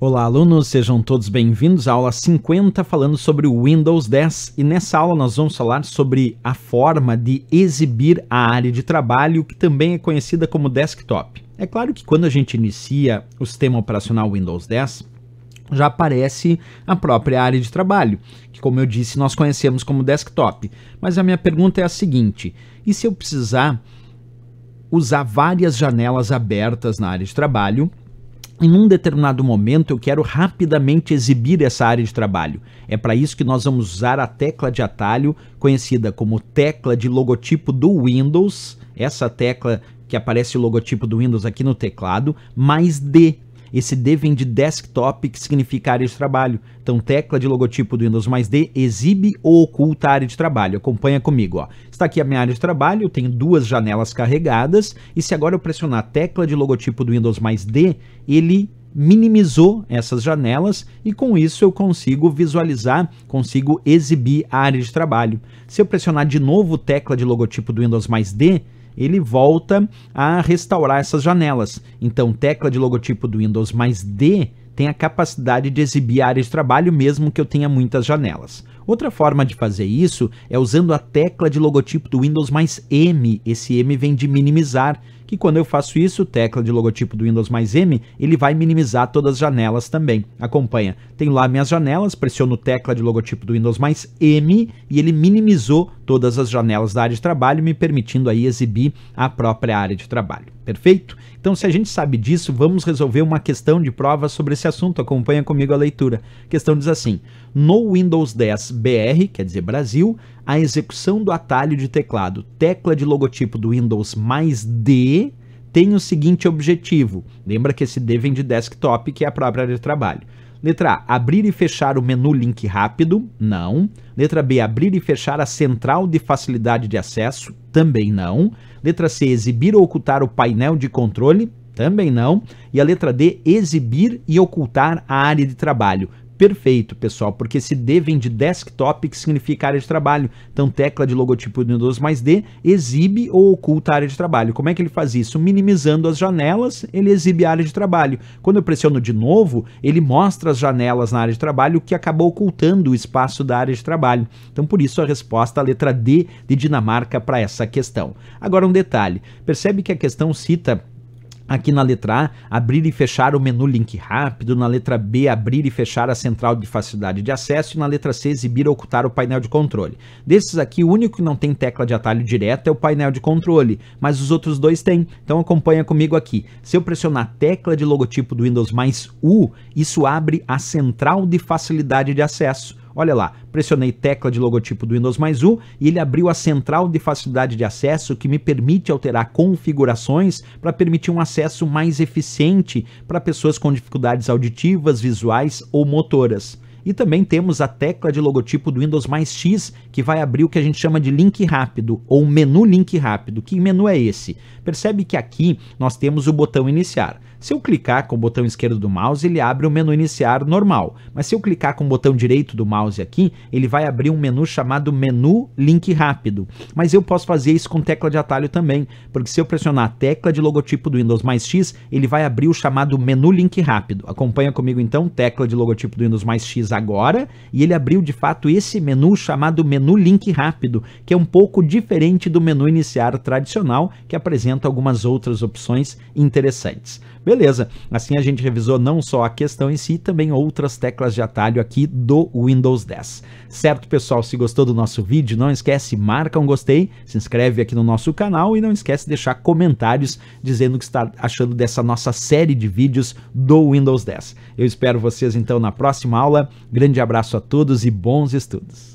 Olá, alunos, sejam todos bem-vindos à aula 50, falando sobre o Windows 10. E nessa aula nós vamos falar sobre a forma de exibir a área de trabalho, que também é conhecida como desktop. É claro que quando a gente inicia o sistema operacional Windows 10, já aparece a própria área de trabalho, que, como eu disse, nós conhecemos como desktop. Mas a minha pergunta é a seguinte: e se eu precisar usar várias janelas abertas na área de trabalho? em um determinado momento eu quero rapidamente exibir essa área de trabalho. É para isso que nós vamos usar a tecla de atalho, conhecida como tecla de logotipo do Windows, essa tecla que aparece o logotipo do Windows aqui no teclado, mais D, esse D vem de desktop, que significa área de trabalho. Então, tecla de logotipo do Windows mais D exibe ou oculta a área de trabalho. Acompanha comigo. Ó. Está aqui a minha área de trabalho, eu tenho duas janelas carregadas, e se agora eu pressionar a tecla de logotipo do Windows mais D, ele minimizou essas janelas e com isso eu consigo visualizar, consigo exibir a área de trabalho. Se eu pressionar de novo tecla de logotipo do Windows mais D, ele volta a restaurar essas janelas. Então, tecla de logotipo do Windows mais D tem a capacidade de exibir a área de trabalho mesmo que eu tenha muitas janelas. Outra forma de fazer isso é usando a tecla de logotipo do Windows mais M. Esse M vem de minimizar, que quando eu faço isso, tecla de logotipo do Windows mais M, ele vai minimizar todas as janelas também. Acompanha. Tenho lá minhas janelas, pressiono tecla de logotipo do Windows mais M e ele minimizou todas as janelas da área de trabalho, me permitindo aí exibir a própria área de trabalho. Perfeito? Então, se a gente sabe disso, vamos resolver uma questão de prova sobre esse assunto. Acompanha comigo a leitura. A questão diz assim: No Windows 10 BR, quer dizer Brasil, a execução do atalho de teclado tecla de logotipo do Windows mais D tem o seguinte objetivo. Lembra que esse D vem de desktop, que é a própria área de trabalho Letra A. Abrir e fechar o menu link rápido? Não. Letra B. Abrir e fechar a central de facilidade de acesso? Também não. Letra C. Exibir ou ocultar o painel de controle? Também não. E a letra D, exibir e ocultar a área de trabalho perfeito, pessoal, porque se D vem de desktop, que significa área de trabalho. Então, tecla de logotipo do Windows mais D exibe ou oculta a área de trabalho. Como é que ele faz isso? Minimizando as janelas, ele exibe a área de trabalho. Quando eu pressiono de novo, ele mostra as janelas na área de trabalho, o que acabou ocultando o espaço da área de trabalho. Então, por isso, a resposta, a letra D de Dinamarca para essa questão. Agora, um detalhe. Percebe que a questão cita Aqui na letra A, abrir e fechar o menu link rápido. Na letra B, abrir e fechar a central de facilidade de acesso. E na letra C, exibir ou ocultar o painel de controle. Desses aqui, o único que não tem tecla de atalho direto é o painel de controle, mas os outros dois têm. Então acompanha comigo aqui. Se eu pressionar a tecla de logotipo do Windows mais U, isso abre a central de facilidade de acesso Olha lá, pressionei tecla de logotipo do Windows mais U e ele abriu a central de facilidade de acesso que me permite alterar configurações para permitir um acesso mais eficiente para pessoas com dificuldades auditivas, visuais ou motoras. E também temos a tecla de logotipo do Windows mais X, que vai abrir o que a gente chama de link rápido, ou menu link rápido. Que menu é esse? Percebe que aqui nós temos o botão iniciar. Se eu clicar com o botão esquerdo do mouse, ele abre o menu iniciar normal, mas se eu clicar com o botão direito do mouse aqui, ele vai abrir um menu chamado menu link rápido. Mas eu posso fazer isso com tecla de atalho também, porque se eu pressionar a tecla de logotipo do Windows mais X, ele vai abrir o chamado menu link rápido. Acompanha comigo então, tecla de logotipo do Windows mais X agora, e ele abriu de fato esse menu chamado menu link rápido, que é um pouco diferente do menu iniciar tradicional, que apresenta algumas outras opções interessantes. Beleza? beleza. Assim a gente revisou não só a questão em si, também outras teclas de atalho aqui do Windows 10. Certo, pessoal? Se gostou do nosso vídeo, não esquece, marca um gostei, se inscreve aqui no nosso canal e não esquece de deixar comentários dizendo o que está achando dessa nossa série de vídeos do Windows 10. Eu espero vocês então na próxima aula. Grande abraço a todos e bons estudos.